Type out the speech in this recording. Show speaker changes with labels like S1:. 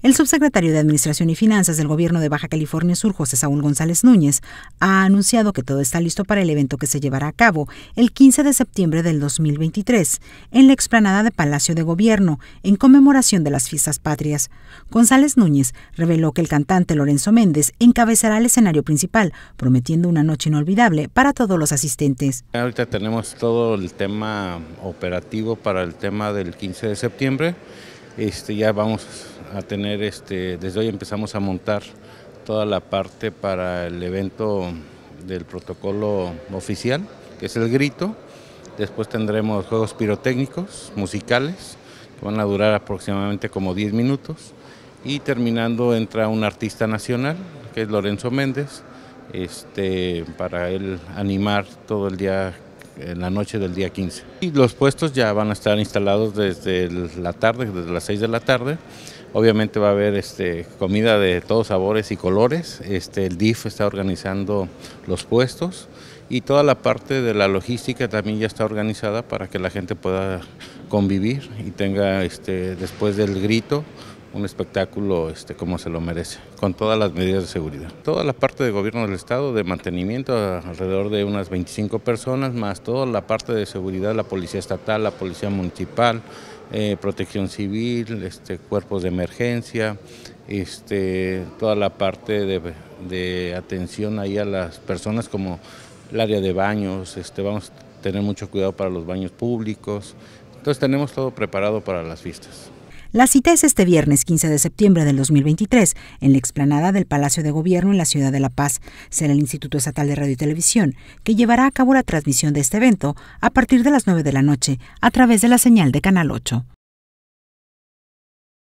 S1: El subsecretario de Administración y Finanzas del Gobierno de Baja California Sur, José Saúl González Núñez, ha anunciado que todo está listo para el evento que se llevará a cabo el 15 de septiembre del 2023 en la explanada de Palacio de Gobierno, en conmemoración de las fiestas patrias. González Núñez reveló que el cantante Lorenzo Méndez encabezará el escenario principal, prometiendo una noche inolvidable para todos los asistentes.
S2: Ahorita tenemos todo el tema operativo para el tema del 15 de septiembre. Este, ya vamos a tener, este, desde hoy empezamos a montar toda la parte para el evento del protocolo oficial, que es el grito. Después tendremos juegos pirotécnicos, musicales, que van a durar aproximadamente como 10 minutos. Y terminando entra un artista nacional, que es Lorenzo Méndez, este, para él animar todo el día en la noche del día 15. Y los puestos ya van a estar instalados desde la tarde, desde las 6 de la tarde. Obviamente va a haber este, comida de todos sabores y colores. Este, el DIF está organizando los puestos y toda la parte de la logística también ya está organizada para que la gente pueda convivir y tenga este, después del grito un espectáculo este, como se lo merece, con todas las medidas de seguridad. Toda la parte de gobierno del Estado, de mantenimiento, alrededor de unas 25 personas, más toda la parte de seguridad, la policía estatal, la policía municipal, eh, protección civil, este, cuerpos de emergencia, este, toda la parte de, atención ahí a las personas como el área de baños, este, vamos a tener mucho cuidado para los baños públicos. Entonces tenemos todo preparado para las fiestas.
S1: La cita es este viernes 15 de septiembre del 2023 en la explanada del Palacio de Gobierno en la ciudad de La Paz. Será el Instituto Estatal de Radio y Televisión que llevará a cabo la transmisión de este evento a partir de las 9 de la noche a través de la señal de Canal 8.